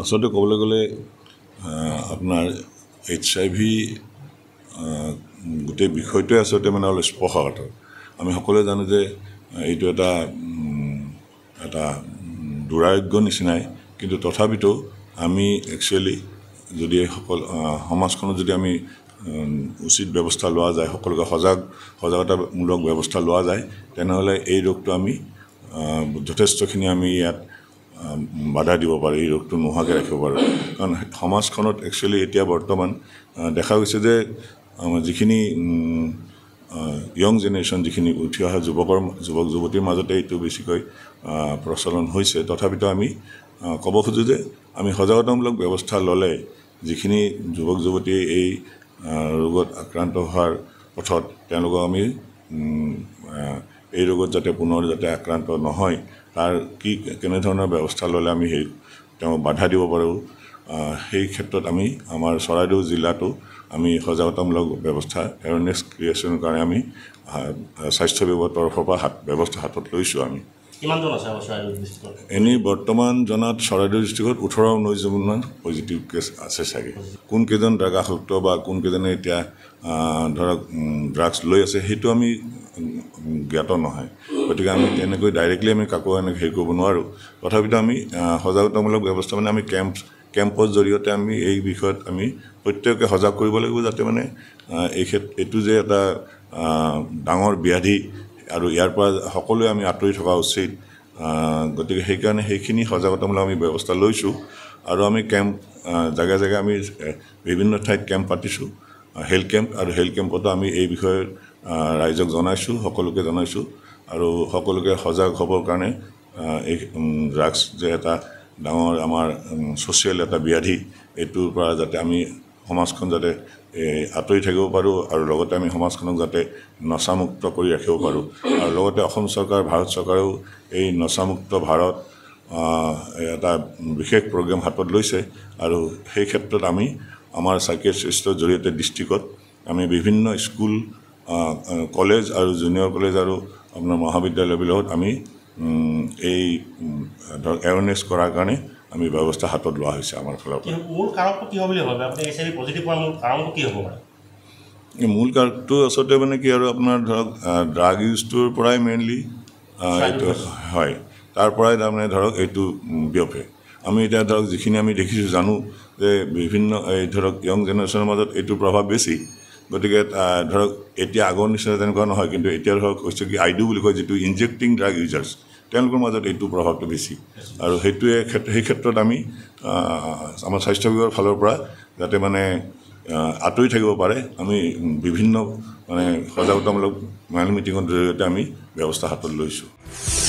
আচলতে ক'বলৈ গ'লে আপোনাৰ এইচ আই ভি গোটেই বিষয়টোৱে আচলতে মানে অলপ স্পৰ্শকাতৰ আমি সকলোৱে জানো যে এইটো এটা এটা দুৰাৰোগ্য নিচিনাই কিন্তু তথাপিতো আমি একচুৱেলি যদি সকল সমাজখনত যদি আমি উচিত ব্যৱস্থা লোৱা যায় সকলোকে সজাগ সজাগতামূলক ব্যৱস্থা লোৱা যায় তেনেহ'লে এই ৰোগটো আমি যথেষ্টখিনি আমি ইয়াত বাধা দিব পাৰে এই ৰোগটো নোহোৱাকৈ ৰাখিব পাৰে কাৰণ সমাজখনত একচুৱেলি এতিয়া বৰ্তমান দেখা গৈছে যে যিখিনি ইয়ং জেনেৰেশ্যন যিখিনি উঠি অহা যুৱকৰ যুৱক যুৱতীৰ মাজতে এইটো বেছিকৈ প্ৰচলন হৈছে তথাপিতো আমি ক'ব খোজোঁ যে আমি সজাগতামূলক ব্যৱস্থা ল'লে যিখিনি যুৱক যুৱতী এই ৰোগত আক্ৰান্ত হোৱাৰ পথত তেওঁলোকক আমি এই ৰোগত যাতে পুনৰ যাতে আক্ৰান্ত নহয় তাৰ কি কেনেধৰণৰ ব্যৱস্থা ল'লে আমি সেই তেওঁক বাধা দিব পাৰোঁ সেই ক্ষেত্ৰত আমি আমাৰ চৰাইদেউ জিলাতো আমি সজাগতামূলক ব্যৱস্থা এৱেৰনেছ ক্ৰিয়েশ্যনৰ কাৰণে আমি স্বাস্থ্য বিভাগৰ তৰফৰ পৰা হাত ব্যৱস্থা হাতত লৈছোঁ আমি এনেই বৰ্তমান জনাত চৰাইদেউ ডিষ্ট্ৰিক্টত ওঠৰ ঊনৈছজনমান পজিটিভ কেছ আছে চাগে কোনকেইজন ড্ৰাগাসক্ত বা কোনকেইজনে এতিয়া ধৰক ড্ৰাগছ লৈ আছে সেইটো আমি জ্ঞাত নহয় গতিকে আমি তেনেকৈ ডাইৰেক্টলি আমি কাকো এনেকৈ হেৰি কৰিব নোৱাৰোঁ তথাপিতো আমি সজাগতামূলক ব্যৱস্থা মানে আমি কেম্প কেম্পৰ জৰিয়তে আমি এই বিষয়ত আমি প্ৰত্যেককে সজাগ কৰিব লাগিব যাতে মানে এই ক্ষেত্ৰ এইটো যে এটা ডাঙৰ ব্যাধি আৰু ইয়াৰ পৰা সকলোৱে আমি আঁতৰি থকা উচিত গতিকে সেইকাৰণে সেইখিনি সজাগতামূলক আমি ব্যৱস্থা লৈছোঁ আৰু আমি কেম্প জেগা জেগা আমি বিভিন্ন ঠাইত কেম্প পাতিছোঁ হেল্থ কেম্প আৰু হেল্থ কেম্পতো আমি এই বিষয়ে ৰাইজক জনাইছোঁ সকলোকে জনাইছোঁ আৰু সকলোকে সজাগ হ'বৰ কাৰণে এই ড্ৰাগছ যে এটা ডাঙৰ আমাৰ ছ'চিয়েল এটা ব্যাধি এইটোৰ পৰা যাতে আমি সমাজখন যাতে আঁতৰি থাকিব পাৰোঁ আৰু লগতে আমি সমাজখনক যাতে নচামুক্ত কৰি ৰাখিব পাৰোঁ আৰু লগতে অসম চৰকাৰ ভাৰত চৰকাৰেও এই নচামুক্ত ভাৰত এটা বিশেষ প্ৰগ্ৰেম হাতত লৈছে আৰু সেই ক্ষেত্ৰত আমি আমাৰ চাইকিয়াট্ৰিষ্টৰ জৰিয়তে ডিষ্ট্ৰিক্টত আমি বিভিন্ন স্কুল কলেজ আৰু জুনিয়ৰ কলেজ আৰু আপোনাৰ মহাবিদ্যালয়বিলাকত আমি এই ধৰক এৱেৰনেছ কৰাৰ কাৰণে আমি ব্যৱস্থা হাতত লোৱা হৈছে আমাৰ ফালৰ পৰা মোৰ কাৰণটো কি হ'ব বুলি ভাবে আপুনি এইচ আই ভি পজিটিভ হোৱাৰ মোৰ কাৰণটো কি হ'ব মানে মূল কাৰণটো আচলতে মানে কি আৰু আপোনাৰ ধৰক ড্ৰাগ ইউজটোৰ পৰাই মেইনলি এইটো হয় তাৰ পৰাই তাৰমানে ধৰক এইটো বিয়পে আমি এতিয়া ধৰক যিখিনি আমি দেখিছোঁ জানো যে বিভিন্ন এই ধৰক য়ং জেনেৰেশ্যনৰ মাজত এইটোৰ প্ৰভাৱ বেছি গতিকে ধৰক এতিয়া আগৰ নিচিনা তেনেকুৱা নহয় কিন্তু এতিয়া ধৰক হৈছে কি আইডু বুলি কয় যিটো ইনজেক্টিং ড্ৰাগ ইউজাৰ্ছ তেওঁলোকৰ মাজত এইটো প্ৰভাৱটো বেছি আৰু সেইটোৱে সেই ক্ষেত্ৰত আমি আমাৰ স্বাস্থ্য বিভাগৰ ফালৰ পৰা যাতে মানে আঁতৰি থাকিব পাৰে আমি বিভিন্ন মানে সজাগতামূলক মাইল মিটিঙৰ জৰিয়তে আমি ব্যৱস্থা হাতত লৈছোঁ